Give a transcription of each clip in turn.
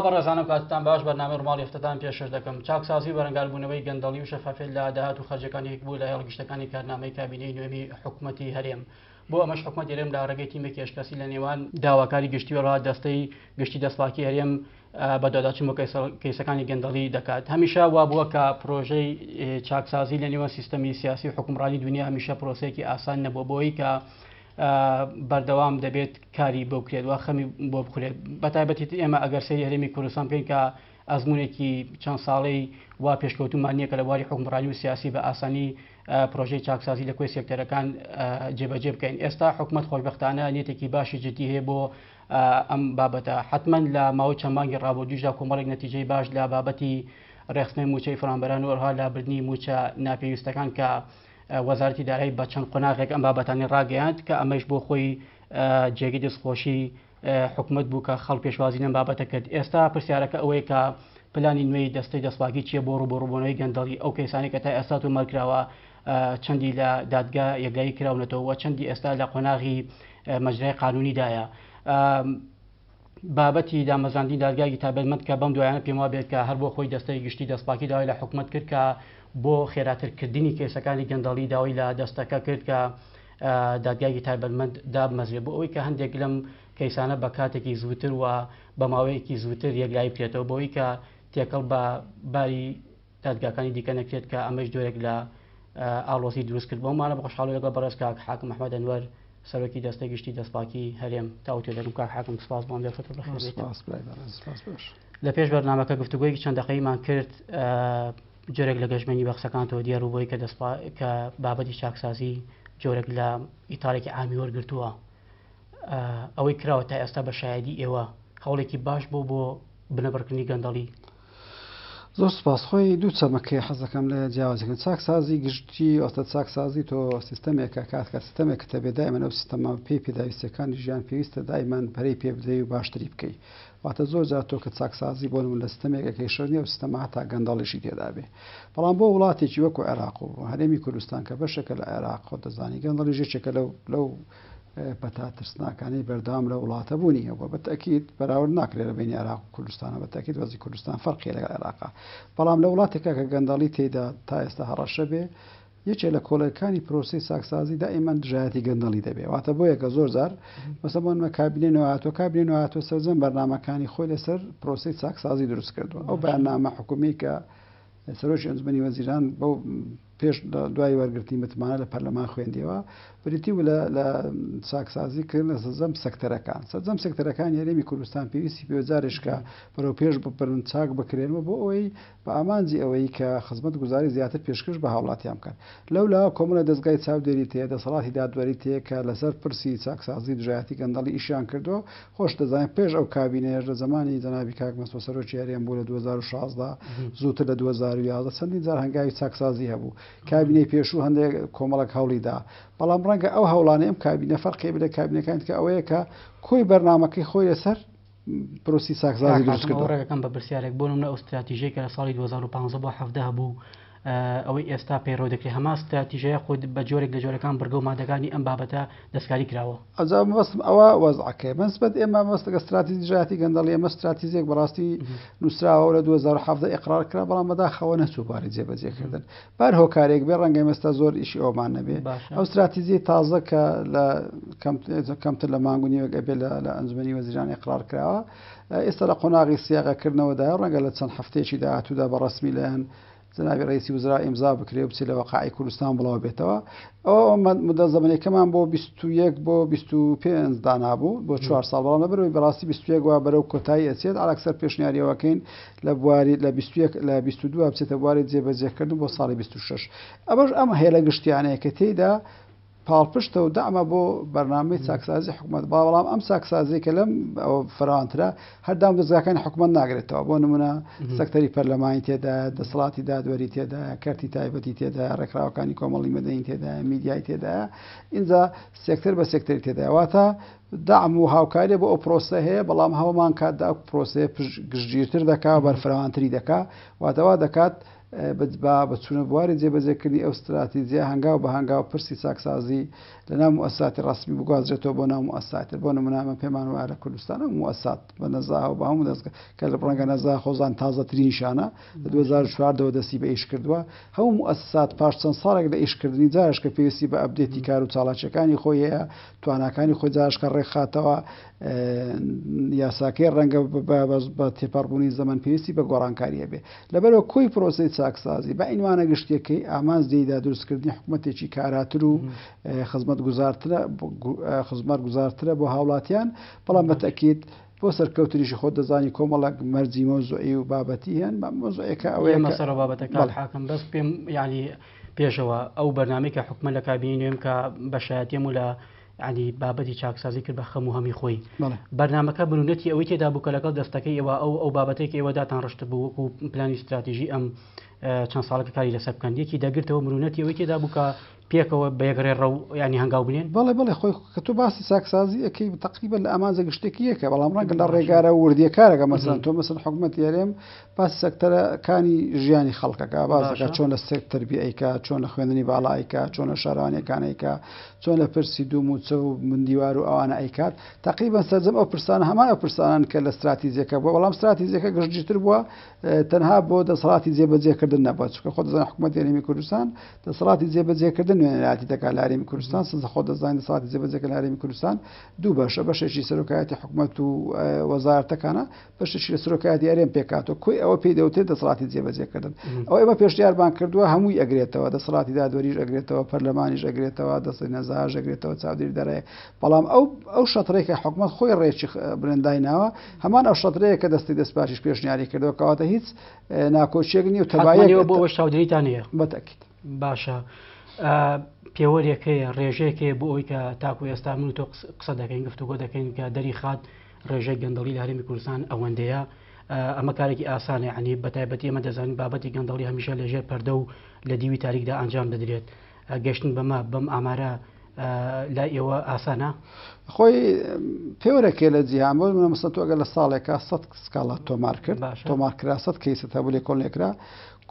با بەڕێزانم کاتتان باش بەنامە ڕماڵی هەفتتان پێشش دەکەم چاکسازی بەرەنگاربوونەوەی گەندەڵی و شەفافل لە داهات و خەرجەکانی بوو لە هێڵگشتەکانی کارنامەی کابینەی نوێمی حکوومەتتی هەرێم. بۆ ئەمەش حکومت هەرێم لا ڕێگەی تیمێک کێشکەسی لە نێوان داواکاری گشتی وڵا دەستەی گشتی دەستڵاکی هەرێم بە داداچی کەیسەکانی گەندەڵی دەکات هەمیشە وا بووە کە پرۆژەی چاکسازی لە نێوان سیستەمی سیاسی حکومڕانی دنیا هەمیشە پرۆسێکی ئاسان نەبووبەوەی کە بەردەوام دەبێت کاری بۆ بکرێت و خەمی بۆ بخورێت بەتایبەتی ئێمە ئەگەر سری هەرێمی کوردستان پێین کە ئەزمونێکی چەند ساڵی وا پێشکەوتمان نییە کە لە بواری حکمڕانی و سیاسی بە ئاسانی پرۆژەی چاکسازی لە کوێ سێکتەرەکان جێبەجێ بکەین ئێستا حکومت خۆشببختانە نێتێکی باشی جدی هەیە بۆ ئەم بابەتە حتمما لە ماوە چەمانگی ڕابۆ دوژدا کۆمەڵێک نەتیجەی باش لە بابەتی ڕێخستنەی موچەی فرانبەران وەرها لابردنی موچە ناپێویستەکان کە وەزارتی دارایی بە چەند قۆناغێک ئەم بابەتانی ڕاگەیاند کە ئەمەش بۆ خۆی جێگی دەستخۆشی حکومت بوو کە خەڵ پێشوازیینم بابەتە کرد ئێستا پرسیارەکە ئەوەیە کە پلانی نوێی دەستەی دەسواگی چیە بۆ ڕوبڕبوونەوەی گەندەڵی ئەو کەسانی کە تا ئێستا و مەرکراوە چەندی لە دادگا یەگەی کراونەتەوە چەندی ئێستا لە قۆناغی مەجرای قانونیدایە. بابەتی دامەزاندی دادگای تابلمت کە بەم دوایانە پێم وا بێت کە هەر بۆ خۆی دەستەی گشتی دەستپاکی داوای لە حکومت کرد کە بۆ خێراترکردنی کێسەکانی گەندەڵی داوای لە دەستەکە کرد کە دادگایکی تایبەتمەند دامەزێ بۆ ئەوی کە هەندێک لەم کەیسانە بە کاتێکی زووتر وە بە ماوەیەکی زووتر یەکلای بکرێتەوە بۆی کە تێکەڵ بە باری دادگاکانی دیکە نەکرێت کە ئەمەش جۆرێک لە ئالۆسی دروستکرد بۆمانە بە خوشحالەکە بەڕێزکاک حاکم محمەد ئەنوەر سەرۆکی دەستە گشتی دەستپاکی هەرێم تاوتێ دەم کار حاکم سپاس بۆم دەفت لە پێش بەرنامەکە گفتوگویەکی چەند دقەیمان کرد جۆرێک لە گەژمێنی بەخسەکانەوە دیار بووی کە دەست کە بابەتی چاکسازی جۆرێک لە ئیتالێکی ئامی وەرگتووە ئەوەی کراوە تا ئێستا بە شایدی ئێوە هەوڵێکی باش بۆ بۆ بنەبڕکردنی گەندەڵی زۆر سپاسخۆی دوو چەمەکەی حەزەکەم لە جیاوازەکەن چاکسازی گشتی ئۆتە چاکسازی تۆ سیستمێکە کاتکە سیستمێکە تەبێ دایمەن ئەو سیستەما پێی پێداویستەکانی ژیان پێویستە دایمان پەری پێ بدەی و باشتری بکەی واتە زۆر زیاتۆ کە چاکسازی بۆ لە سیستمێکەکەی شەرنیە و سیستەما هەتا گەنداڵیشی تێدابێ بەڵام بۆ وڵاتێکی وەکو عێراق و هەرێمی کوردستان کە بەشەکە لە عێراق خۆ دەزانی گەندڵی ژێچەکە لەو لەو پەتاترسناکانی بەردام لە وڵاتە بوونی هەوە بە تەکیید بەراورد ناکرێت لە بینی عراق کوردستانە بە تاکیید وەزی کوردستان فەرقی لە عێراقا بەڵام لە وڵاتێکە کە گەنداڵی تێدا تا ئێستا هەڕەشە بێ یەکێک لە کۆلەکانی پرۆسی ساکسازی دائیمان دژایەتی گەندەڵی دەبێت واتە بۆیە کە زۆر زار مەسەبوونمە کابینێن وهاتۆ کابینێن وهاتۆ سەرزەم بەرنمەکانی خۆی لەسەر پرۆسی ساکسازی دروست کردووە ئەو بەنامە حکومی کە سەرۆژ ئەنجمنی وەزیران بەو پێش دوای وەرگرتی متمانە لە پەرلەمان خوێندیەوە بریتی و لە چاکسازی کرد لە سەزەم سەکتەرەکان سەزەم سەکتەرەکان یاێمی کوردستان پێویستی پێوەجارشکە بەرەو پێش بپرن چاک بکرێنەوە بۆ ئەوەی بە ئامانجی ئەوەی کە خزمەت گوزاری زیاتر پێشکەش بە هاوڵاتیان بکەن لەولا کۆمەلە دەستگای چاودێری تێ دەسەڵاتی دادوەری تێ کە لەسەر پرسی چاکسازی دژایەتی گەندەڵی ئیشیان کردو خۆش دەزانین پێش ئەو کابینێش لە زمانی زەنابی کاکمەسۆسەرۆ چیاریان بوو لە 2016 زووتر لە 2011 چەندین جار هەنگاوی چاکسازی هەبوو کابینەی پێشوو هەندێک کۆمەڵک هەوڵیدا بەڵام ڕەنگە ئەو هەوڵانەیەم کابینە فەرقی بدە کابینەکانت کە ئەوەیە کە کۆی بەرنمەکەی خۆی لەسەر پرۆسی ساکزاری دروستکردەکەم بە پرسیارێک بۆنم لە ئەو استراتیژێکە لە ساڵی 2015 بۆ هەفته هەبوو ئەوەی ئێستا پەیڕۆ دەکری هەما استراتیژەیە خۆت بە جۆرێک لە جۆرەکان بگە و مادەکانی ئەم بابەتە دەستکاری کراوە ئەجا مەستم ئەوە وەزعکەی بەنسبەت ئێمە مەستەکە استراتیژیاتی گەندەڵی ئێمە استراتیزیێک بەڕاستی نووسراوە لە 2010 ئقرار کرا بەڵام بەدا خەوە نەچووپاری جێبەجێکردن بار هۆکارێک بێ ڕەنگە مەستا زۆر ئیشی ئەومان نەبێ ئەو استراتیزی تازە کە لە کەمتر لە مانگونیوەگە بێ لە ئەنجمەی وەزیرانی قرار کراوە ئێستا لە قۆناغی سیاغەکردنەوەدا ڕەنگە لە چەند هەفتێکی داهاتوودا بەڕسمی لەیان جنابی ڕیسی وزرا ئیمزا بکرێ بچێت لە وەقعی کوردستان بڵاو بێتەوە ئەو مدە زمانێکەمان بۆ 21 بۆ 25 دانابوو بۆ 4 ساڵ بەڵام لەبەروی بەڕاستی 21 وا بەرەو کۆتایی ئەچێت ئالاکسەر پێشنیاریەوەکەین لە بواری لە 21 لە 22 بچێتە بواری جێبەجێکردن بۆ ساڵی 26 ئەمەش ئەم هەیە لە گشتیانەیە کە تێیدا پاڵپشتە و دامە بۆ بەرنامەی چاکسازی حکوومەت با بەڵام ئەم چاکسازی کە لەم فراوانترا هەردام دەزگاکانی حکوومەت ناگرێتەوە بۆ نمونە سەکتەری پەرلەمانی تێدا دەسڵاتی دادوەری تێدا کەرتی تایبەتی تێدا ڕێکراوەکانی کۆمەڵی مەدەین تێدا میدیای تێدا اینجا سێکتەر بە سێکتەری تێداواتە دام و هاوکاری بۆ ئەو پرۆسە هەیە بەڵام هەومان کاتدا پرۆسێ گژگیرتر دەکا بەرفراوانتری دەکا واتەوا دەکات بە چونە بواری جێبەجێکردنی ئەو استراتیزیە هەنگاو بە هەنگاو پرسی ساکسازی لە نام ئەساتی ڕاستمی بگوازرێتەوە بۆ ناو ئەساتر بۆ نمونامە پەیمانوارە کوردستانە موسات بە نەزا و بە هەموو دەست کە لە ڕەنگە نەزا خۆزان تازەترین شانە لە 2004ەوە دەستی بە ئیش کردووە هەموو ئەسات پاش چەند ساڵێک لە ئیشکردنی جارش کە پێویستی بە ئەبدێتی کار و چاڵاچەکانی خۆی هەیە توانەکانی خۆی جارشکە ڕێکخاتەوە یاساکەی ڕەنگە بە تێپاربوونی زەمن پێویستی بە گۆڕانکاریە بێ لەبەرەوە کۆی پرۆسی چاکسازی بە ئینوانە گشتەکەی ئاماز دیدا دروستکردنی حکوومەتێکی کاراتر و خزمەت گوزارترە خزمەت گوزارترە بۆ هاوڵاتیان بەڵام بەتەکیت بۆ سەرکەوتریشی خۆ دەزانی کۆمەڵک مەرجی مۆزۆی و بابەتی هەن مۆزۆیەکە ئەوەیە مەسەر بابەتەکان حاکم بەست پێم ینی پێشەوە ئەو بەنامێکە حکومە لە کابینێم کە بەشایەتێم و لە عنی بابەتی چاکسازی کرد بە خەم و هەمی خۆی بەرنمەکە بنونەتی ئەوەی تێدا بووکە لەگەڵ دەستەکەی ئێوە ئەو ئەو بابەتێک ئێوەداتان ڕشت بوو وەکو پلانی استراتیژی ئەم چەند ساڵەکە کاری لەسەر بکەندێکی دەگرتەوە مرونەتی ئەوەی تێدا بووکە پێکەوە بەیەگرێ ڕە ینی هەنگاو بنێن بەڵێ بڵێ خۆی کە تو باسی ساکسازی ئەەکەی تقریبە لە ئامانزە گشتێکی یەکە بەڵام ڕەنگە لە ڕێگارە وردیەکارەکە مەسن تۆ مەسن حکوومەت یارێم پاس سەکتەرەکانی ژیانی خەڵکەکە بازەکە چۆن لە سێکتەربی ئەیکا چۆن لە خوێندنی باڵایکا چۆن لە شارانەکانیکا چۆن لە پرسی دوم و چە و مندیوار و ئەوانە ئەیکات تقریبا سەررجەم ئەو پرسانە هەمایە پرسانان کە لە استراتیزیەکە بۆ بەڵام استراتیزیەکە گەشتتر بووە تەنها بۆ دەسەڵاتی جێبەجێکردن نەبات چکە خۆ دەزان حکوومەت یاریمی کوردستان دەسەڵاتی جێبەجێکردن نوێنەراتی دەکا لاریمی کوردستان سزە خۆ دەزانانی سااتی زیبەجەکە لاریمی کوردستان دوو بەشە بەشێکی سەرۆکایەتی حکوومەت و وەزارتەکانە بەشێکی لە سەرۆکایەتی ئەرێن پێکاتۆ کوی ئەوە پێی دەوتێت دەسڵاتی جێبەجێکردن ئەو ئێمە پێشتیاربان کردووە هەمووی ئەگرێتەوە دەسڵاتی دادوەریش ئەگرێتەوە پەرلەمانیش ئەگرێتەوە دەستی نەزار ئەگرێتەوە چاودری دەرەیە بەڵام ئەو ئەو شەترێکە حکومت خۆی ڕێکی برندای ناوە هەمان ئەو شەترەیە کە دەستی دەستپاشش پێشنیاری کردەوە کەواتە هیچ ناکۆچێک نی و تەبایەوە بۆ شاودریتانە بەتەکیت باشە. پێوەرێکەیە ڕێژەیەکەیە بۆ ئەوی کە تاکو ئێستا من تۆ قسە دەکەین گفتوگۆ دەکەین کە دەری خات ڕێژە گەندەڵی لە هەرمی کوردستان ئەوەندەیە ئەمە کارێکی ئاسانە عنی بەتایبەتی ئەمە دەزانین بابەتی گەندەڵی هەمیشە لەژێر پەردە و لە دیوی تاریکدا ئەنجام دەدرێت گەشتن بەمە بەم ئامارە لا ئێوە ئاسانە خۆی پێوەرەکێ لە جییان بۆ منە مستەوەگە لە ساڵێکە سە سکاڵات تۆمار کرد تۆمارکرا سە کەیسە تەبولێ کۆلێکرا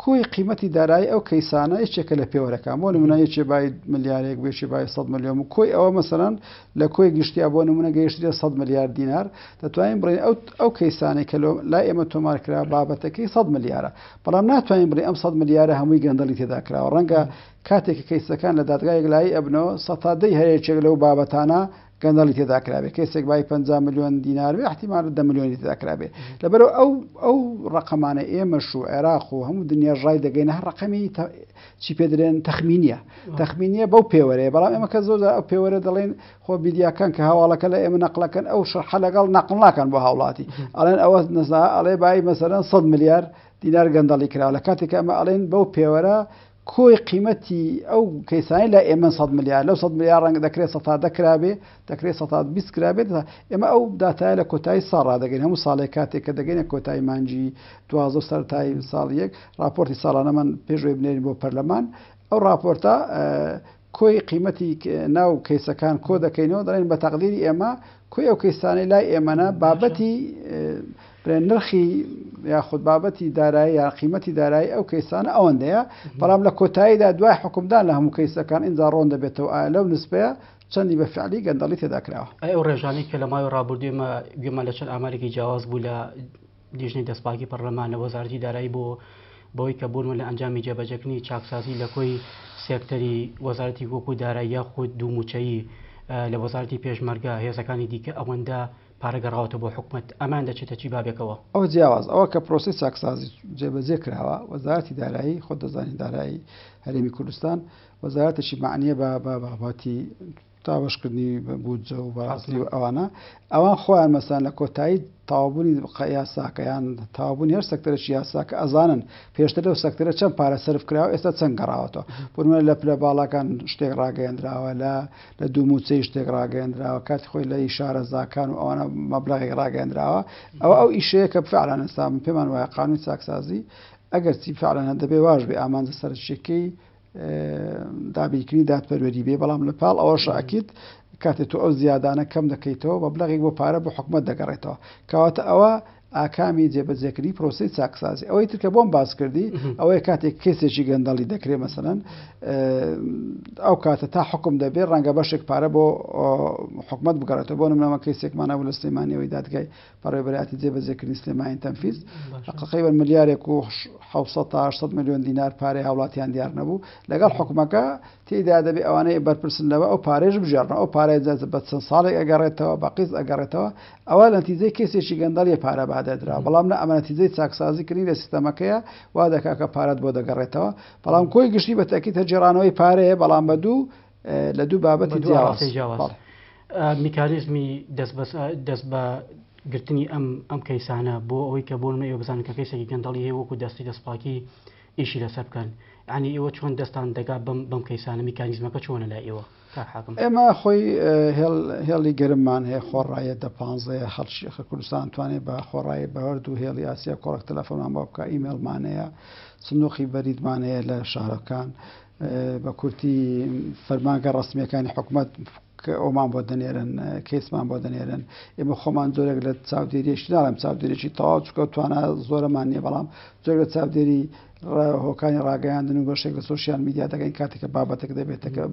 کۆی قیمەتی دارایی ئەو کەیسانە یەکێکە لە پێوەەکان بۆ نمونایەکێ باید ملیارێک بێکی باید 100 میلیۆم و کۆی ئەوە مەسەران لە کۆی گشتیا بۆ نمونە گەیشتی 100 میلیارد دینار دەتوانین بڕین ئەو ئەو کەیسانی کە لا ئێمە تۆمارکرا بابەتەکەی 100 میلیارە بەڵام ناتوانین بڕێ ئەم 100 میلیارە هەمووی گەندەڵی تێداکراوە ڕەنگە کاتێک کەیسەکان لە دادگایەک لای ئەبنەوە سەتادەی هەیەچێک لەو بابەتانە گەندەڵی تێداکرابێت کەسێک بای 50 میلیۆن دیناروێ احتیمانە ده میلیۆنی تێداکرابێ لەبەر ئەو ئەو ڕقەمانە ئێمەش و عێراق و هەموو دنیا ڕای دەگەینە هەر ڕقەمی چی پێدرێن تەخمینیە تەخمینیە بەو پێوەرەیە بەڵام ئێمە کە زۆر ئەو پێوەرە دەڵێن خۆ بیدیاکەن کە هاواڵەکە لە ئێمە نەقلەکەن ئەو شەرح لەگەڵ نەقلناکەن بۆ هاوڵاتی ئەڵێن ئەوە نزا ئەڵێ بای مەسەرەن 100 میلیارد دینار گەندەڵی کرا لە کاتێک ئەمە ئەڵێن بەو پێوەرە کۆی قیمەتی ئەو کەسانی لە ئێمە 100 میلیار لەو 100 میلیار ڕنگ دەکرێت سەتا دەکرابێ دەکرێت سەتا بیستکرابێت ئێمە ئەو دااتای لە کۆتایی ساڕا دەگەین هەموو ساڵێک کاتێک کە دەگەینە کۆتایی مانجی 2000 سەرتای ساڵ یەک راپۆرتی ساڵانەمان پێشێ بنێن بۆ پەرلەمان ئەو راپۆرتە کۆی قیمەتی ناو کەیسەکان کۆ دەکەینەوە دەڵێن بە تەقدیری ئێمە کوی ئەو کەسانی لای ئێمەە بابەتی نرخی یاخود بابەتی دارایی یا قیمەتی دارایی ئەو کەیسانە ئەوەندەیە بەڵام لە کۆتاییدا دوای حکومدان لە هەموو کەیسەکان ئینجا ڕۆن دەبێتەوە ئایا لەو نسپەیە چەندی بەفعلی گەندەڵی تێداکراوە ئەو ڕێژانی کە لە ماوەی ڕابردوێمە گوێمە لە چەند ئامارێکی جیاواز بوو لە دیژنی دەستپاکی پەرلەمان لە وەزارتی دارایی بۆ بۆی کە بوون لە ئەنجامی جێبەجەکننی چاکسازی لە کۆی سێکتەری وەزارەتی گۆکو دارایی یا خود دوو موچەیی لە وەزارتی پێشمەرگە هێزەکانی دیکە ئەوەندە پارەگەڕاوەتە بۆ حکومت ئەمان دەچێتە چی بابێکەوە ئەو جیاواز ئەوە کە پرۆسی چاکسازی جێبەجێ کراوە وەزارەتی دارایی خۆ دەزانی دارایی هەرێمی کوردستان وەزارەتشی معنیە بە باباتی تاوەشکردنی بودجە و بەڕاستی ئەوانە ئەوان خۆیان مەسان لە کۆتایی تاوابوونی یاساکەیان تاوابوونی هەر سەکتەرەی یاساکە ئەزانن پێشتر لەو سەکتەرە چەند پارە سرف کراوە ئێستا چەند گەڕاوەوە بمە لە پلە باڵاکان شتێک ڕاگەیندراوە لە لە دوموچەی شتێک ڕاگەیندراوە کاتی خۆی لە ئیشارە زاکان و ئەوانە مەبلغی ڕاگەیندراوە ئەو ئەو ئیشەیە کە بفعلانە سام پێمان وایە قانونی ساکسازی ئەگەر چی فعلانە دەبێ واژ بێ ئامانزە سەرچێکەکەی دابیکردنی دادپەروەری بێ بەڵام لە پاڵ ئەوە شاکیت کاتێت تو ئەو زیادانە کەم دەکەیتەوە بە بلغێک بۆ پارە بە حکومت دەگەڕێتەوە کەواتە ئەوە ئاکامی جێبەجێکردی پرۆسی چاکسازی ئەوەی ترکە بۆم باس کردی ئەوەیە کاتێک کەسێکی گەندەڵی دەکرێ مەسەن ئەو کاتە تا حکم دەبێت ڕەنگە بەشێک پارە بۆ حکومت بگەڕێتەوە بۆ نمەوە کەسێکمانە لە سلێمانیەوەی دادگای پارێبەرەتی جێبەجێکردنی سلێمانی تەنفیز حقیبەر ملیارێک و 600 میلیۆن دینار پارەی هاوڵاتیان دیار نەبوو لەگەڵ حکومەکە تێدا دەبێت ئەوانەیە بەرپرسنەوە ئەو پارێژ بژێڕن ئەو پارێ بە چەند ساڵێک ئەگەڕێتەوە بەقیز ئەگەڕێتەوە ئەوە نتیزەی کەسێکی گەندەڵی پارەبار ئادەدرا بەڵام لە ئەمەەتیزەی چاکسازیکردنی لە سیستەمەکەیە وا دەکا کە پارەت بۆ دەگەڕێتەوە بەڵام کۆی گشتی بە تەکی تەجێرانەوەی پارەیە بەڵام بە دوو لە دوو بابەتی جیاواز میکانزمی دەست بە گرتنی ئەم ئەم کەیسانە بۆ ئەوەی کە بۆ نەوە بزانن کە کەیسێکی گەندەڵی هەیە وەکو دەستی دەستپاکی ئیشی لەسەر بکەن ینی ئێوە چۆن دەستان دەگا بم بم کەیسانە میکانیزمەکە چۆنە لە ئێوە ئێمە خۆی هێڵی گەرممان هەیە خۆڕایە دە پ هەڵشیخ کوردستان توانێت بە خۆڕایی بەهرد و هێڵی یاسیە کۆڕک تەلەفۆنمان بۆ بکە ئیمێلمانەیە سندوقی بەریدمانەیە لە شارەکان بە کورتی فەرمانگە ڕستمیەکانی حکوومەت کە ئەومان بۆ دەنێرن کەیسمان بۆ دەنێرن ئێمە خۆمان زۆرێک لە چاودێریشتداڵم چاودێرێکی تەواو چکە توانە زۆرەمان نیە بەڵام زۆر لە چاودێری هۆکانی ڕاگەیاندن و بەشێک لە سوشیان میدیا دەگەین کاتێککە بابەتێک دەبێتەکە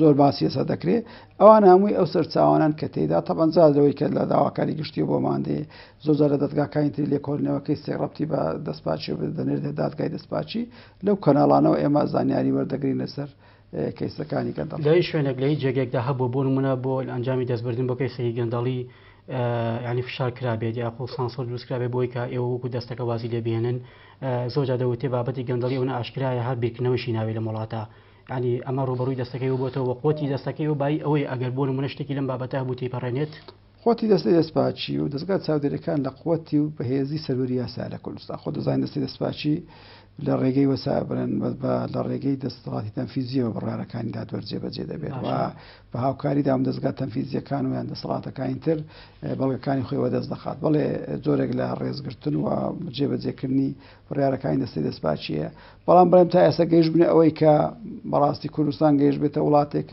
زۆر باسی ئێسا دەکرێت ئەوان هەمووی ئەو سەرچوانان کە تێدا تەبەنجازەوەی کە لە داواکاری گشتی بۆ مادەیە زۆزار لە دەستگاکانی تری لێکۆرنەوەکەی سێڕەتی بە دەستپاچی دەنێردە دادگای دەستپاچی لەو کەناڵانەوە ئێمە زانیاری وەردەگرین لەسەر کەیسەکانی گەندڵ لەی شوێنێک لەی جێگێکدا هەبوو بۆ منە بۆ ئەنجامی دەستبردن بۆ کەیسەی گەندەڵی ینی فشار کرابێت یا خۆ سانسۆ دروستکرابێت بۆی کە ئێوەکو دەستەکە وازی لێبێنن زۆرجا دەوتێ بابەتی گەندەڵی ئەوە ئاشکرایە هەر بیرکننەوەشی ناوێت لە مڵاتە. ینی ئەمە ڕوبەڕووی دەستەکەی و بۆتەوە قوتی دەستەکەی و بای ئەوەی ئەگەر بۆ منشتێکی لەم بابەتە هەبوو تێپەڕێنێت خۆتی دەستی دەستپاچی و دەستگات چاودێرەکان لە قوتی و بەهێزی سەروری یاسا لە کوردستان خۆ دەزانین دەستی دەستپاچی لە ڕێگەی وەسابرن لە ڕێگەی دەستڵاتی تەنفیزیەوە بڕارەکانیدا دوەرجێ بەجێ دەبێت و بە هاوکاری دام دەستگا تەنفیزیەکان ویان دەسەڵاتەکانی تر بەڵگەکانی خۆیەوە دەست دەخات بڵێ زۆرێک لە ڕێزگرتن و جێبەجێکردنی بڕارەکانی دەستی دەستپاچیە بەڵام بڵێم تا ئێستا گەیش بنێ ئەوەی کە بەڕاستی کوردستان گەیش بێتە وڵاتێک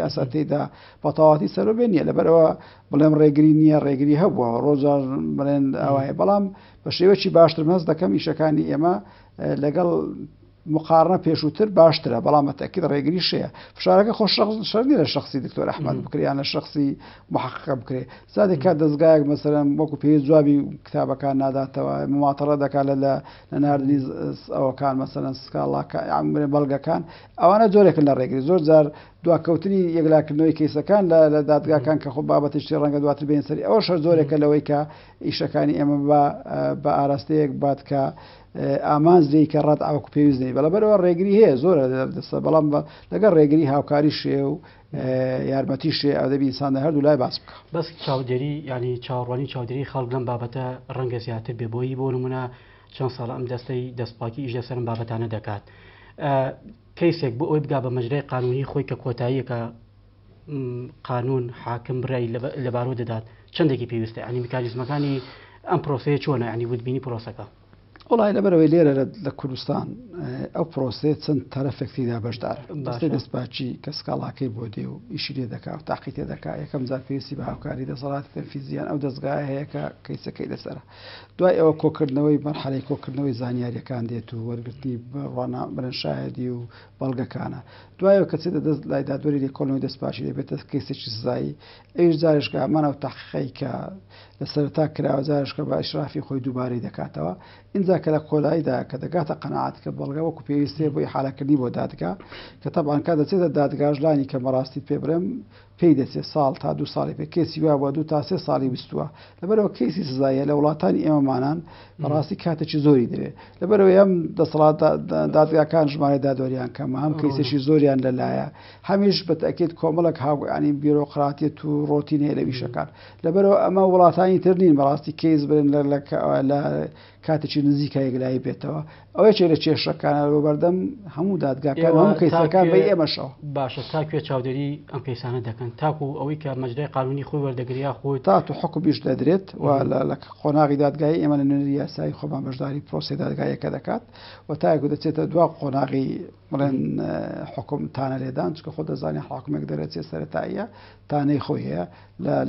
یاساتیدا بەتەواتی سەرۆبێ نیە لەبەرەوە بڵێم ڕێگری نییە ڕێگری هەبووە ڕۆژار بڵێن ئەوایە بەڵام بە شێوەی باشتر مەز دەکەم ئیشەکانی ئێمە لەگەڵ مقارنە پێشووتر باشترە بەڵامەتەکیت ڕێگری شەیە فشارەکە خۆش شەرنی لە شخصی دکتۆر ئەحمد بکریان لە شخصی محقق بکرێ زیادێک کا دەستگایەک مەسەرم وەکو پێ جوابی کتابەکان ناداتەوە مماتەڕە دەکات لە لە نردنی ئەوەکان مەسەرەن سکاڵاکەێ بەڵگەکان ئەوانە جۆرێکن لە ڕێگری زۆر جار دواکەوتنی یەکلاکردنەوەی کەیسەکان لە دادگاکان کە خۆ بابەتیشتی ڕەنگە دواتر بێن سەری ئەوە شەر زۆرێکە لەوەی کە ئیشەکانی ئێمە بە ئاراستەیەک باتکە ئامانز دی کە ڕات ئاوکو پێویستنی بەلەبەرەوە ڕێگری هەیە زۆرە دەردەستە بەڵام بە لەگەڵ ڕێگری هاوکاری شێ و یارمەتی شێ ئەدەبی ئسانە هەردوو لای باس بکە بەس چاودێری ینی چاوەڕوانی چاودێری خەڵک لەم بابەتە ڕەنگە زیاتر بێبەوەی بۆ نمونە چەند ساڵ ئەم دەستەی دەستپاکی ئیش لەسەرم بابەتانە دەکات. کەیسێک بۆ ئەوی بگا بە مەجرای قانونی خۆی کە کۆتاییەکە قانون حاکم بڕای لەبارۆ دەدات چندێکی پێویستە ئەنی مکانیزمەکانی ئەم پرۆسەیە چۆنە ئەنی وتبینی پرۆسەکە. وڵای لەبەرەوەی لێرە لە کوردستان ئەو پرۆسێت چەند تەرەفێکتیدا بەشدار دەستپاچی کە سکاڵاکەی بۆ دێ و ئیشی لێ دەکا و تاقی تێ دەکا یەکەم زار پێویستی بە هاوکاری دەسەڵات تەفیزیان ئەو دەستگای هەیەکە کەیسەکەی لەسرە دوای ئەوە کۆکردنەوەی بەرحەلی کۆکردنەوەی زانیاریەکان دێت و وەرگرتی ڕوانە برنشایەتی و بەڵگەکانە دوایەوە کەچێتە دەست لای دادوەری لێکۆڵنەوەی دەستپاشی دەبێتە کەسێکی سزایی ئەیش زارشکە ئەمانەو تەخیکە لە سەرتا کراوە زارشکە بە ئەشرافی خۆی دووبارەی دەکاتەوە اینجا کە لە کۆلاییدا کە دەگاتە قەنعات کە بەڵگە وەکو پێویستێ بۆی حالەکردنی بۆ دادگا کە تەبانکە دەچێتە دادگاژلانی کە بەڕاستی پێ برم پێی دەسێ ساڵ تا دو ساڵی پێ کێسی وا بە دوو تا سێ ساڵی بستووە لەبەرەوە کەسی سزایە لە وڵاتانی ئێمەمانان بەڕاستی کاتەکی زۆری درێ لەبەرەوە ئەم دەسەڵات دادگاکان ژمارە دادوەریان کەمە هەم کەیسێکی زۆریان لەلایە هەمیش بەتەکێت کۆمەڵک هاوانی بیرۆقراتێت و ڕۆتینێ لە ویشەکان لەبەرەوە ئەمە وڵاتانی تر نین بەڕاستی کەیس برن لە کاتێکی نزیکە یەکلایی بێتەوە ئەوەی چێ لە کێشەکانە بەردەم هەموو دادگاکان هەموو کەیسەکان بە ئێمەشەوە باشە تاکوێ چاودێری ئەم کەیسانە دەکەن تاکو ئەوەی کە مەجدای قانونی خۆی وەردەگریا خۆی تا تو حکو بیش دەدرێت و لە قۆناغی دادگای ئێمە لە نوێنری یاسایی خۆمان بەشداری پرۆسی دادگایەکە دەکات و تاکو دەچێتە دوا قۆناغی بڵێن حکومتانە لێدان چکە خۆ دەزانانی حاکمێک دەرەچێ سەرتاییە تانەی خۆی هەیە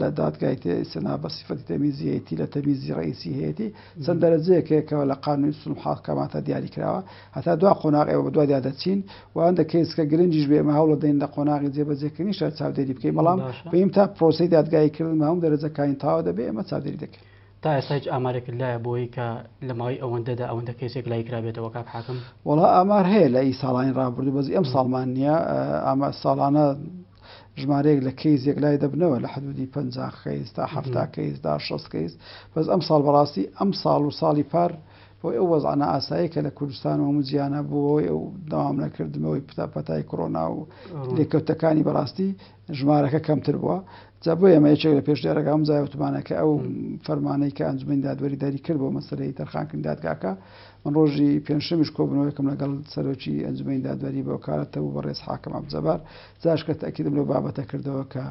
لە دادگای سنا بە سیفەتی تەمیزیەتی لە تەمیزی ڕیسی هەیەی چەند دەرەجەیەکێکەوە لە قانونی سلحات کاماتە دیاری کراوە هەتا دو قۆناغ ئێوە دو دادەچین وان دەکەیسکە گرنجیش بێمە هەوڵە دەین لە قۆناغی جێبەجێکردنی شە چاودێری بکەین بەڵام بیم تا پرۆسی دادگایکردن مام دەرەجەکانی تاوا دەبێ ئمە چاودێری دەکەین. تا ئێساج ئامارێکت لایە بۆی کە لە ماوەی ئەوەندەدا ئەوەندە کەسێک لای کرابێتەوە کاک حاکم وڵا ئامار هەیە لە ئی ساڵانی ڕابردو بەزی ئەم ساڵمان نیە ئامە ساڵانە ژمارەیەک لە کەیزێک لای دەبنەوە لە حدودی پ کەیز تا هەفتا کەیز دا شەست کەیز بەس ئەم ساڵ بەڕاستی ئەم ساڵ و ساڵی پار بۆی ئەو وەزانە ئاسایی کە لە کوردستان و مجییانە بووەوەی ئەو داوام نەکردمەوەی پتاپەتای کۆنا و لێکەوتەکانی بەڕاستی ژمارەکە کەمتر بووە جا بۆ ئەمە یەکێک لە پێشدارەکە ئەم زایوتمانەکە ئەو فەرمانەی کە ئەنجمین دادوەری داری کرد بۆ مەسلەی تەرخانکن دادگاکە من ڕۆژی پێنجشمش کۆبنەوەیکم لەگەڵ سەرۆکی ئەنجمین دادوەری بۆ کارەتەوە بە ڕێز حاکم ئەبزەبار زاشکە تاکیدم لەو بابەتە کردەوە کە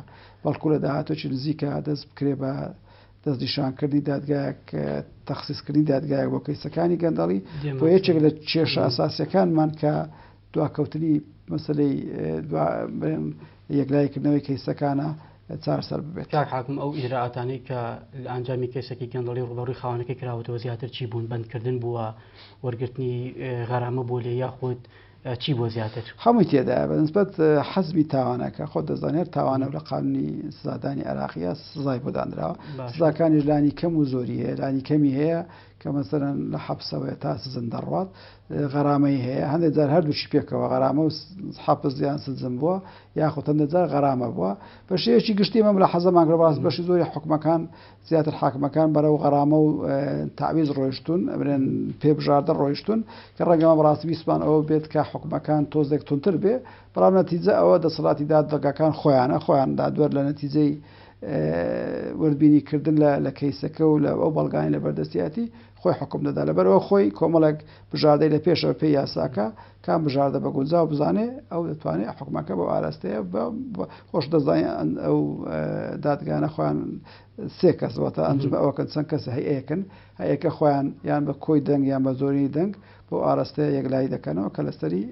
بەڵکو لە داهاتۆکی نزیکە دەست بکرێ بە دەستنیشانکردنی دادگایك تەخصیسکردنی دادگایك بۆ کەیسەکانی گەندەڵی بۆ یەکێک لە چێشە ئاساسیەکانمان کە دواکەوتنی مەسلەی یەکلایکردنەوەی کەیسەکانە چارسەر ببێت تاک حاکم ئەو ئیرعاتانی کە ئەنجامی کەسێکی گەندڵی ڕوبەڕی خاوانەکە کراوەتەوە زیاتر چی بوون بندکردن بووە وەرگرتنی غەرامە بۆ لێ یاخود چی بۆ زیاتر هەمووی تێدا بەنسبەت حەزبی تاوانەکە خۆ دەزانێت تاوانە لە قانونی سزادانی عراقیە سزای بۆدانراوە سزاکانی لانی کەم و زۆری هەیە لانی کەمی هەیە کە مەسەرەن لە حەبسەوەی تا سزن دەڕوات غەرامەی هەیە هەندێک جار هەردووشی پێکەوە غەرامە و حەپز یان سزم بووە یاخود هەندێک جار غەرامە بووە بەشەیەکی گشتی مەم لە حەزەمان باز بەشی زۆری حکومەکان زیاتر حاکمەکان بەرەو غەرامە و تاویز ڕۆیشتون برێن پێبژاردە ڕۆیشتون کە ڕەنگەمە ڕاستویسمان ئەوە بێت کە حکومەکان تۆزێک تونتر بێ بەڵام نەتیجە ئەوە دەسەڵاتی دادگەکان خۆیانە خۆیان دادوەر لە نەتیجەی وەربینی کردن لە لە کەیسەکە و لە ئەو بەڵگانی لە بەردەستیاتی خۆی حکم دەدا لە بەرەوە خۆی کۆمەڵک بژاردەی لە پێشە پێی یاساکە کام بژاردە بە گونجا و بزانێ ئەو دەتوانێت حکومەکە بە ئاراستەیە خۆش دەزانیان ئەو دادگانە خۆیان سێ کەسەوەتە ئەنجمە ئەوەکەن چەند کەس هەیەکن هەیەکە خۆیان یان بە کۆی دەنگ یان بە زۆری دەنگ بۆ ئاراستەیە یەکلای دەکەنەوە کە لەستری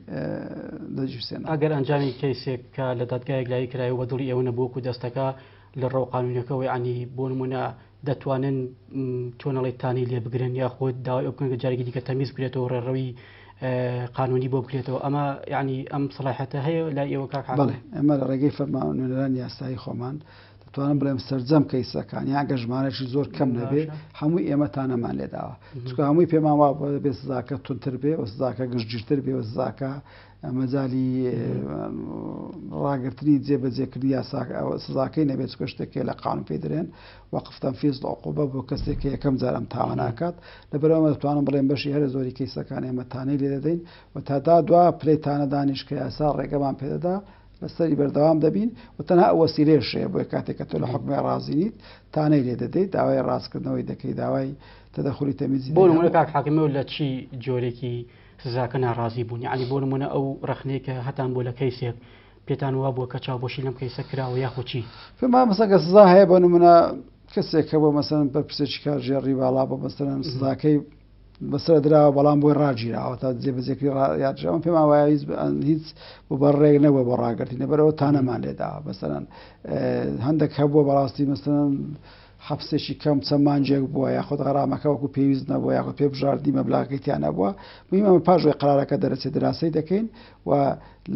دەجووسێن ئەگەر ئەنجامی کەیسێک کە لە دادگای یەکلایی کرای و بەدڵی ئەوە نەبووکو دەستەکە لە ڕەو قانونیەکەەوەی ئەنی بۆ نمونە دەتوانن چۆنەڵێتانی لێ بگرن یا خۆت داوای ئەوکن کە جارێکی دیکە تەمیز بکرێتەوە ڕێڕەوی قانونی بۆ بکرێتەوە ئەمە یعنی ئەم سلاحەتە هەیە لا ئێوە کاک ئەمە لە ڕێگەی فەرمانێنەران یاسایی خۆمان دەتوانم بڵێم سەررجەم کەیسەکان یاگە ژمارەشی زۆر کەم نەبێت هەمووی ئێمەتانەمان لێداوە چکە هەمووی پێمان وا بێ سزاکە تونتر بێ و سزاکە گشتگیرتر بێ و سزاکە مەجای ڕاگررتنی جێبەجێکردی سزاکەی نەبێت کەشتێکی لە قان پێدرێن وەقفتان فیز عقوبە بۆ کەسێکی یەکەم جارم تاوانناکات لەبەرەوە دەتوانم بڵێن بەشی هەر زۆری کەیسەکان ئێمەتانەی لێ دەدەین و تادا دوا پلەیتانە دانیش کە یاسا ڕێگەمان پێدەدا لەسەری بەردەوام دەبین و تەنها ئەوە سیرێشەیە بۆی کاتێککە تۆ لە حکمی ڕازینیت تانەی لێ دەدەیت داوای ڕاستکردنەوەی دەکەی داوای تەدەخوری تەمیزی بۆ حاکمەوە لە چی جۆرێکی سزاکە ناڕازی بوونی علی بۆ منە ئەو ڕخنێکە هەتان بۆ لە کەیسێک پێتان وا بووە کە چاوبۆشی لەم کەیسە کراوە یاخۆچی فما مەسەکە سزا هەیە بۆ منە کەسێکە بۆ مەسن بەرپرسێکی کارژێڕی باڵا بۆ مەسەرن سزاکەی بەسەر درراوە بەڵام بۆی ڕاجیراوە تا جێبەجێکی یاژەوە پێم وایە هیچ بۆ بەڕێک نەوە بە ڕاگررتینە بەرەوە تا نەمان لێدا بەسەرەن هەندێک هەبووە بەڕاستی مەسەرن حەفسێکی کەم چەمانجێک بووە یاخود غەرامەکە وەکو پێویست نەبووە یاخود پێ بژاردی مەبلاغیتیانە بووە بمە پاژوی قرارەکە دەرەچێت دراسی دەکەین و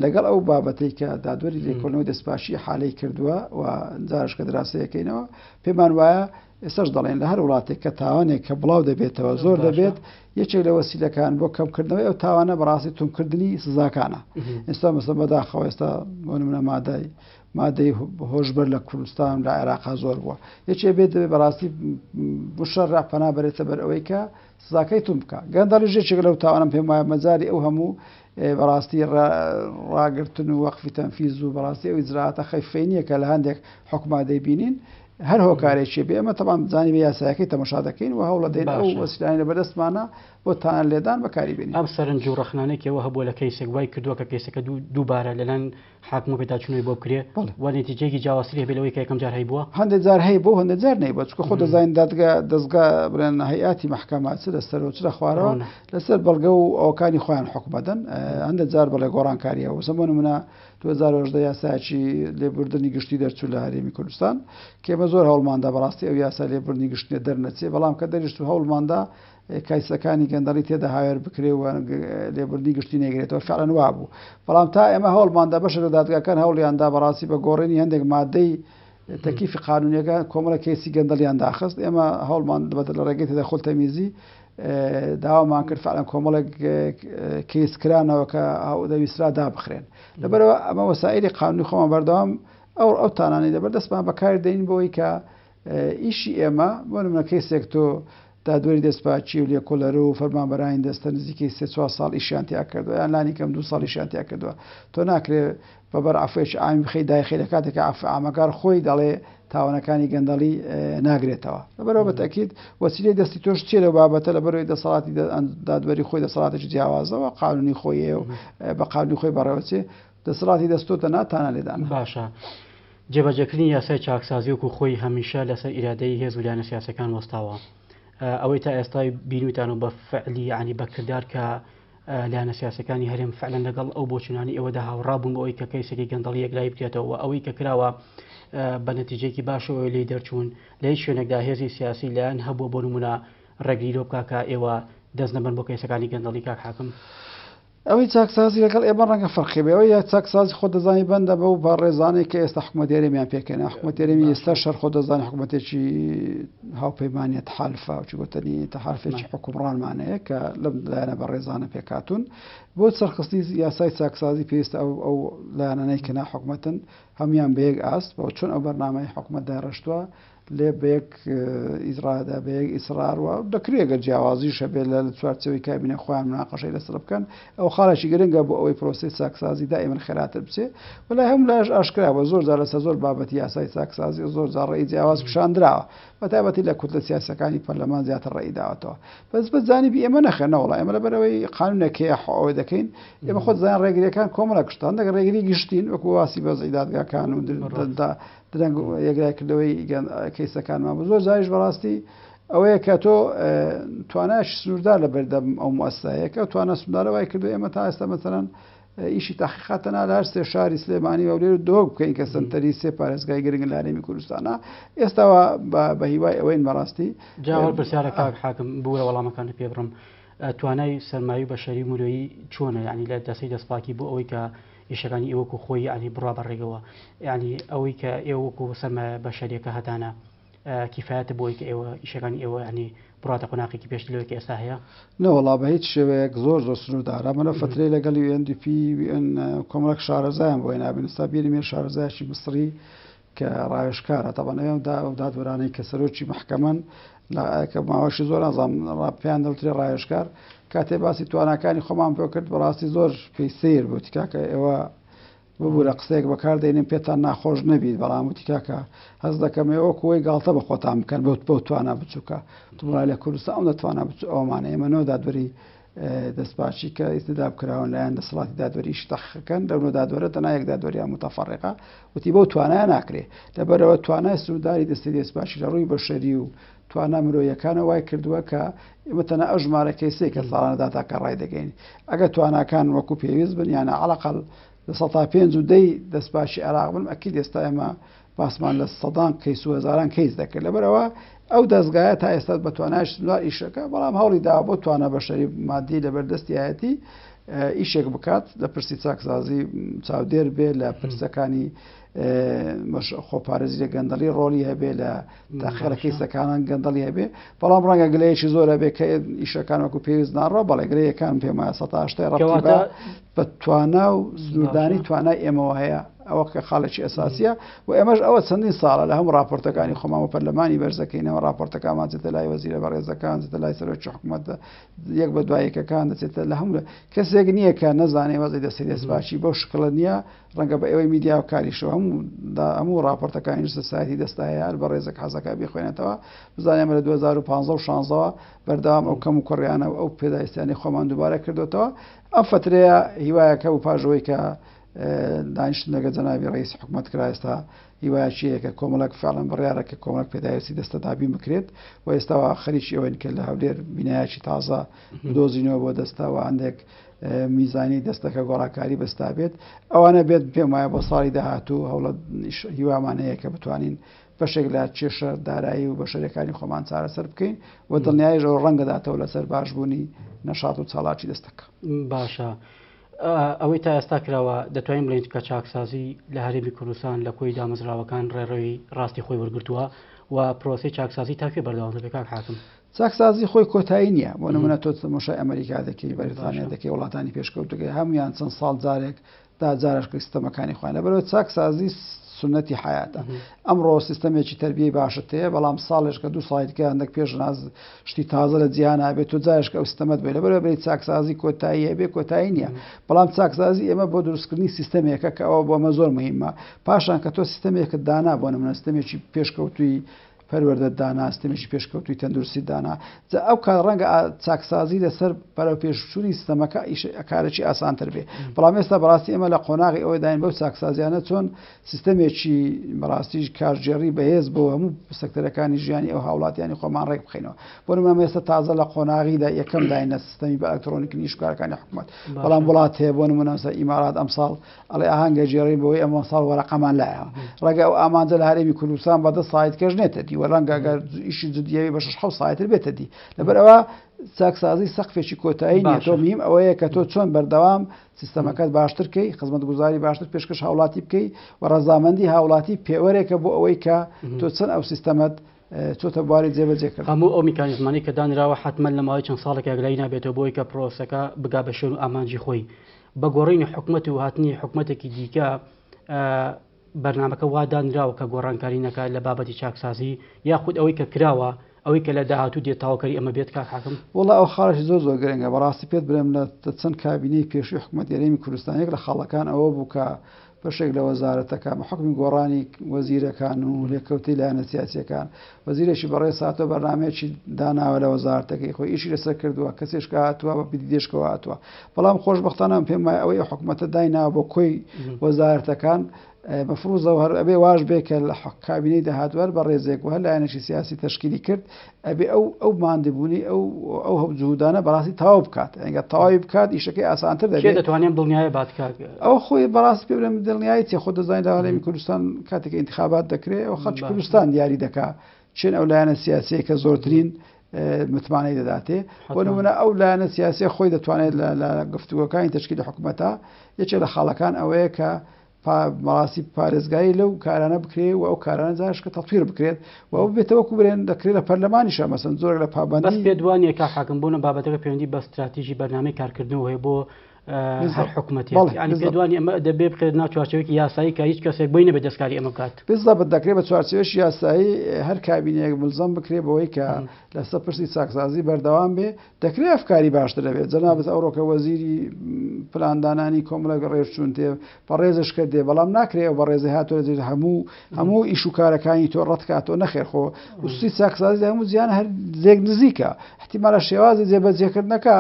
لەگەڵ ئەو بابەتی کە دادوەری لێکۆنەوەی دەستپاشی حالەی کردووە و جارشکە دراسەیەکەینەوە پێمان وایە ئێستاش دەڵێن لە هەر وڵاتێک کە تاوانێک کە بڵاو دەبێتەوە زۆر دەبێت یەکێک لە وەسیلەکان بۆ کەمکردنەوەی ئەو تاوانە بەڕاستی تونکردنی سزاکانە ئێستا مەسە بەداخەوە ئێستا بۆ منە مادای مادەی هۆشبەر لە کوردستان لە عێراقا زۆر بووە یەکێ بێت دەبێت بەڕاستی بشەر ڕاپەنا بێتە بەر ئەوەی کە سزاکەی تون بکە گەندەڵی ژێکێک لەو تاوانم پێم وایە مەزاری ئەو هەموو بەڕاستی ڕاگرتن و وەقفی تەنفیز و بەڕاستی ئەوی زراعاتە خەیفینیە کە لە هەندێک حکوما دەیبینین هەر هۆکارێکی بێ ئەمە تەوان بزانانی بە یاسایەکەی تەمەشا دەکەین و هەوڵە دەین ئەو وەسیلانی لە بەدەستمانە بۆ تاان لێدان بەکاری بێن ئەم سەرنج و ڕخنانێکەوە هەبوو لە کەیسێک وای کردووە کە کەیسەکە دووبارە لەلەن حاکم پێداچنەوەی بۆ کرێ وا نتیجێکی جیاواسی هێبلەوەی کە یەکەم جار هەی بووە هەندێک جار هەیە بۆ هەندێک جار نەی بچکە خۆ دەزین دادگا دەستگا برێن هەیەتی محکەمات لە سەرۆچرە خوارەوە لەسەر بەڵگە و ئەوکانی خۆیان حکو بەدەن هەندێک جار بەڵێ گۆڕانکاریەوە زمان منە 2010 یاساچی لێبوردنی گشتی دەرچوو لە هەرێمی کوردستان کێمە زۆر هەوڵماندا بەڕاستی ئەو یاسا لێبوردنی گشتنی دەرنەچێ بەڵام کە دەریشت و هەوڵماندا کایسەکانی گەندەری تێدا هاوێر بکرێوە لێبوردی گشتی نەگرێتەوە خەڵەن وا بوو بەڵام تا ئێمە هەوڵماندا بەشە دادگاکان هەوڵیاندا بەڕاستی بە گۆڕێنی هەندێک مادەی تەکیفی قانونیەکە کۆمەڵە کێسی گەندەلیان داخست ئێمە هەوڵمان بەتە لە ڕێگەی تێدا خۆلتەمیزی داوامان کرد فعلەن کۆمەڵێک کەیسکرانەوە کە ئەودەویسترا دابخرێن لەبەرەوە ئەمە وەسائلی قانونی خۆمان بەردەوام ئەو ئەو تانانی دەبەر دەستمان بەکار دەین بۆی کە ئیشی ئێمە بۆ منە کەسێک تۆ تا دوێری دەستپاچی و لێ کۆلەرە و فەرمانبەرانی دەستە نزیکی سێ چوار ساڵ ئیشانتیا کردووە یان لانی کەم دو ساڵی شانتیا کردووە تۆ ناکرێت بەبەر ئافێش ئامی بخی دایخی لە کاتێک ئامەکار خۆی دەڵێ تاوانەکانی گەندەڵی ناگرێتەوە لەبەرەوە بەتەکیید وەسیلی دەستی تۆش چێ لە بابەتە لە بەرەوەی دەسەڵاتی دادوەری خۆی دەسەڵاتش جیاوازەوە قانونی خۆیە و بە قانونی خۆی بەڕێوەچێ دەسەڵاتی دەستۆتە ناتانە لێدان باشە. جێبەجەکردنی یاسای چاکسازی وکو خۆی هەمیشە لەسەر ئیرادەی هێز ولیانە سیاسەکان وەستاوە. ئەوەی تا ئێستای بیرروتان و بە فعلی ینی بەکردار کە لاەنە سیاسەکانی هەرم فعلەن لەگەڵ ئەو بۆچنانی ئەوەدا هاوڕابوون بۆ ئەوی کە کەیسێکی گەندڵی یەکلای بکرێتەوە ئەوەی کە کراوە بە نەتیجێکی باشەوەی لی دەرچوون لی شوێنێکدا هێزی سیاسی لایەن هەبوو بۆ نمونە ڕێگریرۆ بکاکە ئێوە دەستنەبن بۆ کەیسەکانی گەندڵی کاک حاکم. ئەوەی چاکسازی لەگەڵ ئێمە ڕەنگە فەرقیبەوە یا چاکسازی خۆ دەزانی بەندە بە و با ڕێزانێک کە ئێستا حکوومەتێرەمیان پێکەن حکوومەتێرەمی ئێستا شەر خۆ دەزانانی حکوومەتێکی هاوپەیمانێت حالفا وچگوتنی تەحالفێکی حکومڕانمانەیە کە لەم لایەنە بە ڕێزانە پێکاتون بۆ سەرخستی یاسای چاکسازی پێویستە ئەو ئەو لایەنەی کەنا حکوومەتن هەمیان بەیەک ئاست بۆ چۆن ئەو بەرنامەی حکوومەتدا ڕشتووە لێ بەیەک ئیزرادا بەیەک ئیسراروە دەکرێگە جیاوازی شەبێ لە چوارچەوەی کابینە خۆیان ناقەشەی لەسەر بکەن ئەو خاڵێکی گرنگە بۆ ئەوەی پرۆسی ساکسازی دائمن خێراتر بچێ وەلا هەم لاش ئاشکراوە زۆر زار لەسە زۆر بابەتی یاسای ساکسازی زۆر زارڕێی جیاواز پیشاندراوە بە تایبەتی لە کووت لە سیاسەکانی پەرلەمان زیاتر ڕێیداوەتەوە بەس بە زانیبی ئێمە نەخێنەوەڵ ئێمە لە بەرەوەی قانونەکەی حەوە دەکەین ئێمە خۆت زان ڕێگریەکان کۆمەلە کوشتان دەگە ڕێگری گشتین وەکو واسی بە زەیدادگاکان و دەنگ یەگرایکردەوەی کەیسەکانمان زۆر زایش بەڕاستی ئەوەیە کە تۆ توانایش سنووردار لە بەردەم ئەو مۆستایەکە توانە سودارەوای کردو ئێمە تا ئێستا مەسەرەن ئیشی تاقیقاتەنا لەر سێ شاری سلێمانی و لێر دۆ بکەین کە سنتەری سێ پارێزگای گرنگن لارێمی کوردستانە ئێستاوە بە هیوای ئەوەی بەڕاستی جاوە پرسیارە کاک حاکم بووە وەڵامەکان پێ بڕم توانای سەرمایی بە شەری مرۆیی چۆنە ینی لە دەسەی دەستپاکی بۆ ئەوەی کە ئیشەکانی ئێوەکو خۆی ینی بڕا بەڕێگەوە ینی ئەوەی کە ئێوەکو سەرمە بە شەرێکە هەدانە کیفایەت بۆی کە ئێوە ئیشەکانی ئێوە ینی بڕاتە قۆناقیی پێشتلەوەی ئێستا هەیە نەوەڵا بە هیچ شێوەیەک زۆر زۆر سنوودارە منە فترێ لەگەڵی UNDP کۆمەڵک شارەزایان بۆی نابینستا بیرمێ شارەزایشی بسری کە ڕایشکارە تەبەنەوەم دا ئەو دادوەرانەی کە سەرۆکی محکەمەن کە ماوەشی زۆر ئازام پێیان دەوتری ڕایشکار کاتێ باسی توانەکانی خۆمان پێ کرد بەڕاستی زۆر پێی سیر بۆ تیکاکە ئێوە ببوورە قسێک بەکاردێنین پێتان ناخۆش نەبیت بەڵام و تیکاکە هەز دەکەم ێوە کوی گاڵتە بە خۆتان بکەن بەوت بەو توانە بچووکە توڵای لە کوردستان ئەم دەتوانە بچوو ئەومانە ئێمەەوە دادوەری دەستپاچی کە ئیسداب کراون لایەن دەسڵاتی دادوەری شتەخەکەن دەونۆ دادوەرە تەنایەک دادوەریان متەفەڕێقا وتی بەو توانایە ناکرێ دەبەرەوە توانای سنووداری دەستی دەستپاشی لە ڕووی بەشەری و توانە مرۆیەکانە وای کردووە کە مەتەنە ئەو ژمارەکەی سێ کە ساڵانەدا تاکە ڕای دەگەین ئەگە تواناکان وەکو پێویست بن یانە عڵقل لە سەتا پێنج و دەی دەستپاشی عراق بن ئەکی دێستا ئێمە پاسمان لە سەدان کەیس وهزاران کەیس دەکرد لەبەرەوە ئەو دەستگایە تا ئێستا بە توانایش نوار ئیشەکە بەڵام هەوڵی دا بۆ توانە بە شەری مادی لەبەردەستیایەتی ئیشێک بکات لە پرسی چاکسازی چاودێر بێ لە پرسەکانی خۆپارێزی لە گەندەلی ڕۆلی هەبێ لە تاخێرەکەی سەکانان گەندەلی هەبێ بەڵام ڕەنگە گلەیەکی زۆرە بێ کە ئیشەکانوەکو پێویست ناڕۆ بەڵێگرەیەکان پێمایە سەتاشتە ڕەواتە بە توانە و زوردانی توانای ئێمەوە هەیە ئەوە کە خاڵێکی ئەساسیە و ئێمەش ئەوە چەندین ساڵە لە هەم راپۆرتەکانی خۆمامە پەرلەمانی بەرزەکەینەوە راپۆرتەکان جێتە لای وەزیرە بەڕێزەکان جێتە لای سەرۆکی حکوومەتە یەک بە دوایەکەکان دەچێتە لە هەمرە کەسێک نییە کە نەزانێ وەزی دەسێت باشی بەو شکڵە نییە ڕەنگە بە ئەوەی میدیا و کاریشەوە هەموو راپۆرتەکانی سەسایەتی دەستایار بە ڕێزێک حەزەکە بخوێنێتەوە بزانێمە لە 2015 16ەوە بەردەوام ئەو کەم و کوڕیانە ئەو پێدایستانی خۆمان دووبارە کردوتەوە ئەم فترەیە هیوایەکە و پاژەوەی کە دانیشتنەگە جەناوی ڕیس حکوومەت کرا ئێستا هیواچەیەکە کۆمەڵک فعلم بڕیارە کە کۆمەڵک پێداویستی دەستە دابی بکرێت و ئێستاەوە خەریکی ئەوێن کە لە هەولێر بینایکی تازە دۆزینەوە بۆ دەستەوە هەندێک میزانی دەستەکە گۆڕاکاری بەستا بێت ئەوانە بێت پێم وایە بۆ ساڵی داهاتوو هەوڵە هیوامانەیە کە بتوانین بەشێک لە کێشە دارایی و بەشەرەکانی خۆمان چارەسەر بکەین و دڵنیایش ڕەنگەداتەوە لەسەر باشبوونی نەشات و چاڵاکی دەستەکە باشە. ئەوەی تا ئێستا کراوە دەتوانین بڵێن کە چاکسازی لە هەرێمی کوردستان لە کۆی دامەزراوەکان ڕێڕەوی ڕاستی خۆی وەرگتووە و پرۆسی چاکسازی تاکێ بەرداوام دەبێکاک حاکم چاکسازی خۆی کۆتایی نییە بۆ نمونە تۆ تەمەشای ئەمریکا دەکەی بەریتانیا دەکەی وڵاتانی پێشکەوتەکەی هەمویان چەند ساڵ جارێک تا جارش کە سیستەمەکانی خوانە بەرەوە چاکسازی سنەتی حیاتە ئەمڕۆ سیستمێکی تربیە باشت هەیە بەڵام ساڵێش کە دوو سایتکە هەندێک پێشناز شتی تازە لە جییانە بێت و جایش کە ئەوستەمەت بێ لەبەر بێت چاکسازی کۆتاییە بێ کۆتایی نییە بەڵام چاکسازی ئێمە بۆ دروستکردنی سیستمێکە کە ئەوە بۆمە زۆر مهمە پاشان کە تۆ سیستمێکت دانا بۆ نمە سیستمێکی پێشکەوتوی پەروەەردە داناستمیش پێشکەوتوی تەندروستی دانا ئەو کار ڕەنگە چاکسازی لەسەر بەرەو پێشچووی سیستەمەکە کارێکی ئاسانتر بێ بەڵام ئێستا بەڕاستی ئێمە لە قۆناغی ئەوەی داین بەو چاکسازیانە چۆن سیستەمێکی بەڕاستیش کارژێری بەهێز بۆ هەموو سەکتەرەکانی ژیانی ئەو هاوڵاتیانی خۆمان ڕێک بخینەوە بۆرممە ئێستا تازە لە قۆناغیدا یەکەم داینە سیستمی بە ئەلکترۆنیک نیشکارەکانی حکوومەت بەڵام وڵات هەیە بۆ نمونەسە ئیمارات ئەمساڵ ئەڵێ ئاهانگە جێڕی بۆی ئەمە ساڵ وەرەقەمان لایە ڕگە ئەو ئامانجە لە هەرێمی کوردستان بەدە سایت کەژنێتە دی سەقفی وەلانگاگەر ئیشی جدیەوەی بە 6 ساعتر بێتە دی لەبەر ئەوە ساکسازی سەقفێکی کۆتایی نیەۆ میم ئەوەیە کە تۆ چۆن بەردەوام سیستەمەکەت باشترکەی خزمەت گوزاری باشتر پێشکەش هاوڵاتی بکەی و ڕەزامەندی هاوڵاتی پێوەرێکە بۆ ئەوەی کە تۆ چەند ئەو سیستەمەت چۆتە بواری جێبەجێکرد هەموو ئەو میکانیزمانی کە دانراوە حتممە لە ماوەی چەند ساڵێک ئەگرایی نابێتەوە بۆی کە پرۆسەکە بگا بە شێن و ئامانجی خۆی بە گۆڕینی حکوومەت و هاتنی حکوومەتێکی دیکە بەرنمەکە وادانراوە کە گۆڕانکارینەکە لە بابەتی چاکسازی یاخود ئەوەی کە کراوە ئەوەی کە لە داهاتوو دێت تاواکەری ئەمە بێت کاکم وڵا ئەو خارش زۆر زۆر گەرنگە بەڕاستی پێت برم لە چەند کابینەی پێشوی حکوومەت یاریمی کوردستانێک لە خاڵەکان ئەوە بووکە بەشێک لە وەزارەتەکە حکمی گۆڕانی وەزیرەکان و لێککەوتی لایەنە سیاسەکان وەزیرێکی بەڕێ ساتۆ بەرنمێکی داناوە لە وەزارتەکەی خۆی ئیشی لەسەر کردووە کەسێشکە هاتووە بە پێشکەوە هاتووە بەڵام خۆشببختانە پێم وای ئەوەی حکوومەتە دایناوە بۆ کۆی وەزارتەکان بەفروزە هەر ئەبێ واش بێکە لە حقابینەی داهاتوار بە ڕێزێک و هە لایەنێکی سیاسی تشکیلی کرد ئەبێ ئەو ئەو مادەبوونی ئەو ئەو هەبجودانە بەڕاستی تاوا بکات ئەنگە تاوای بکات ئیشەکەی ئاسانتر دەبێت دەتوانێت دڵنیای باتکار ئەو خۆی بەڕاست پێم دڵنیایی تێ خۆ دەزانین داهڵێمی کوردستان کاتێک انتخابات دەکرێت ئەو خەڵکی کوردستان دیاری دەکا چێن ئەو لایەنە سیاسی کە زۆرترین متمانەی دەداتێ بۆ نمونە ئەو لایەنە سیاسی خۆی دەتوانێت لە گفتوگەکانی تشکیل حکوومەتە یەکێ لە خاڵەکان ئەوەیە کە مەڵاستی پارێزگایی لەو کارانە بکرێ و ئەو کارانە زانشکە تەفیر بکرێت و ئەو بێتەوەکو برێن دەکرێت لە پەرلەمانیشە مەسن زۆر لە پابند پێ دوانیە کا حاکم بوون بابەتەکە پەیوەندی بە استراتیژی بەنامی کارکردن هەیە بۆ حکوومەتی پێدوانی ئەمە دەبێ بقێت ناو چوارچەوەکی یاسایی کە هیچ کەسێک بینە بە دەستکاری ئەمە بکات بزڵبت دەکرێت بە چوارچێش یاسایی هەر کابینەیەک ملزم بکرێ بەوەی کە لەسەر پرسی چاکسازی بەردەوام بێ دەکرێت ئەفکاری باشتر دەبێت جەنابەت ئەوڕۆکە وەزیری پلاندانانی کۆمەلە ڕێژچون تێ پەڕێزش کە دێ بەڵام ناکرێت بە ڕێزی هاتۆ دێت هەموو هەموو ئیشوکارەکانی تۆ ڕەتکاتۆ نەخێرخۆ وسی چاکسازی هەموو زیان هەر زێک نزیکە احتیمالە شێوازی جێبەجێکردنەکە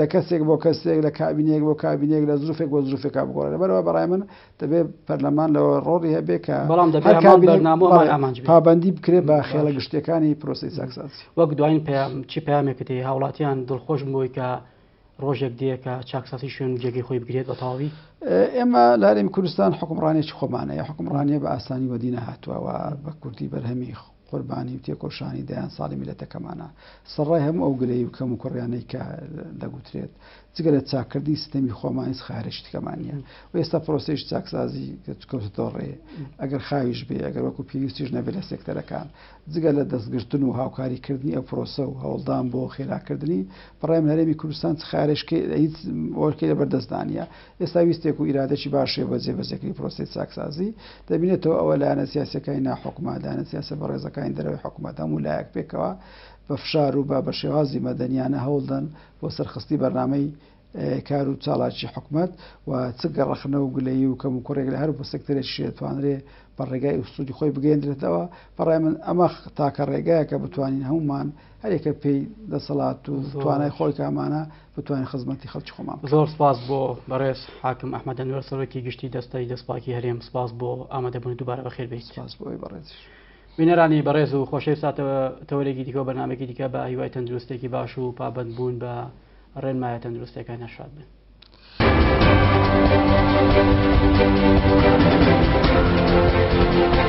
لە کەسێک بۆ کەسێک لە کابینێک بۆ کابینێک لە زروفێک بۆ زروفێکا بگۆڕێت بەرەوە بەڕای من دەبێت پەرلەمان لەوە ڕۆڵی هەبێ کە بەڵام پابندی بکرێت بە خێڵە گشتەکانی پرۆسی ساکسات وەک دوین چی پامێکتی هاوڵاتیان دڵخۆش بووی کە ڕۆژێک دیەکە چاکساسی شوێن جێگەی خۆی بگرێت بە تاوی ئێمە لاریم کوردستان حکمڕانێکی خۆمانەیە حکمڕانیە بە ئاسانی وەدینە هاتووەوە بە کوردی بەرهەمی خۆ قوربانی و تێکۆشانی دەیان ساڵی میلەتەکەمانە سڕای هەموو ئەو گرەی و کەم و کوڕیانەی کە دەگوترێت جگە لە چاکردی سیستەمی خۆمانس خارشتەکەمانە و ئێستا پرۆسیش چاکسازی کەوتەوە ڕێ ئەگەر خاویش بێ ئەگەر وەکو پێویستیش نەبێت لە سێکتەرەکان جگە لە دەستگرتن و هاوکاریکردنی ئەو پرۆسە و هەوڵدان بۆ خێراکردنی پڕای هەرێمی کوردستان خارشکە هیچ وەرکی لە بەردەستدانە ئێستا ویستێک و ایرادەی باشێ بە جێبەجەکەی پرۆسی چاکسازی دەبینێتەوە ئەوە لایەنە سیاسەکانی ناحکومادانە سیاسە بە ڕێزەکانی دەرەوەی حکوومەتەم و لایەک پێکەوە بە فشار و با بە شێوازی مەدەنیانە هەوڵدەن بۆ سەرخستی بەرنامەی کار و چاڵاکی حکومت و چ گەڕەخنە و گلەیی و کەم و کوڕێک لە هەر بە سەکتەرێک شێتوانرێ بە ڕێگای ئوسودی خۆی بگەێنرێتەوە بەڕای من ئەمە تاکە ڕێگایە کە بتوانین هەمومان هەرێکە پێی دەسەڵات و توانای خۆی کامانە بتوانین خزمەتی خەڵکی خۆمان زۆر سپاس بۆ بەڕێز حاکم ئەحمەدەنوەر سەرۆکی گشتی دەستای دەستپاکی هەرێم سپاس بۆ ئامادەبوون دووبارە بەخێر بێت سپاس بۆی بەڕێزش. وێنەرانی بەڕێز و خۆشەی ساتەوە تەوەرێکی دیکە بەنامێکی دیکە بە هیوای تەندروستێکی باش و پابند بوون بە ڕێنمایە تەندروستەکە نەشاد بن. Thank you.